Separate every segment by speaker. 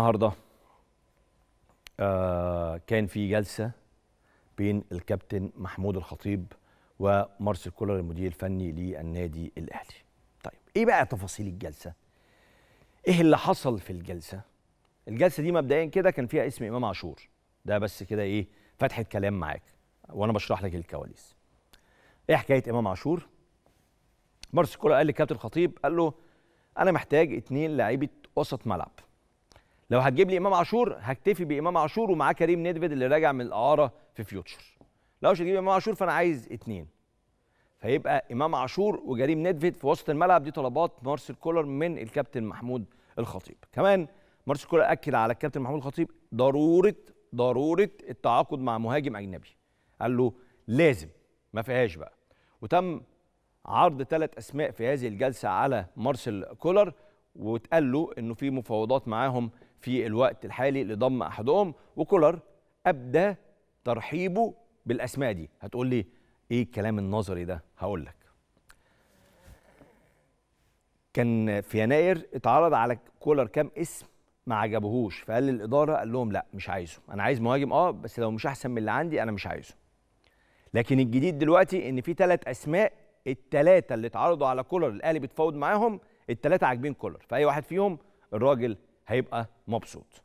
Speaker 1: النهارده آه كان في جلسه بين الكابتن محمود الخطيب ومارسيل كولر المدير الفني للنادي الاهلي. طيب ايه بقى تفاصيل الجلسه؟ ايه اللي حصل في الجلسه؟ الجلسه دي مبدئيا كده كان فيها اسم امام عاشور ده بس كده ايه فتحه كلام معاك وانا بشرح لك الكواليس. ايه حكايه امام عاشور؟ مارسيل كولر قال للكابتن الخطيب قال له انا محتاج اتنين لعيبه وسط ملعب. لو هتجيب لي امام عاشور هكتفي بامام عاشور ومعاه كريم نيدفيد اللي راجع من الاعاره في فيوتشر لو مش هتجيب امام عاشور فانا عايز اتنين فيبقى امام عاشور وجريم نيدفيد في وسط الملعب دي طلبات مارسيل كولر من الكابتن محمود الخطيب كمان مارسيل كولر اكد على الكابتن محمود الخطيب ضروره ضروره التعاقد مع مهاجم اجنبي قال له لازم ما فيهاش بقى وتم عرض ثلاث اسماء في هذه الجلسه على مارسيل كولر واتقال له انه في مفاوضات معاهم في الوقت الحالي لضم احدهم وكولر ابدى ترحيبه بالاسماء دي هتقول لي ايه الكلام النظري ده هقول لك كان في يناير اتعرض على كولر كام اسم ما عجبهوش فقال للاداره قال لهم لا مش عايزه انا عايز مهاجم اه بس لو مش احسن من اللي عندي انا مش عايزه لكن الجديد دلوقتي ان في ثلاث اسماء الثلاثه اللي اتعرضوا على كولر الاهلي بيتفاوض معاهم الثلاثه عاجبين كولر فاي واحد فيهم الراجل هيبقى مبسوط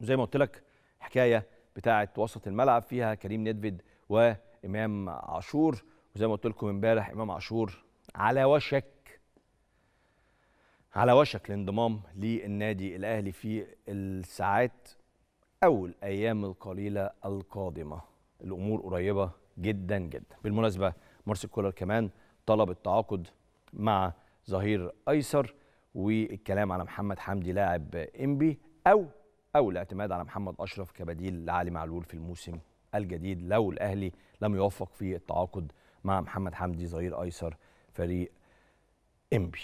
Speaker 1: وزي ما قلت لك حكايه بتاعه وسط الملعب فيها كريم ندفد وامام عاشور وزي ما قلت لكم امبارح امام عاشور على وشك على وشك الانضمام للنادي الاهلي في الساعات او الايام القليله القادمه الامور قريبه جدا جدا بالمناسبه مارسيل كولر كمان طلب التعاقد مع ظهير ايسر والكلام على محمد حمدي لاعب انبي او او الاعتماد على محمد اشرف كبديل لعلي معلول في الموسم الجديد لو الاهلي لم يوفق في التعاقد مع محمد حمدي ظهير ايسر فريق انبي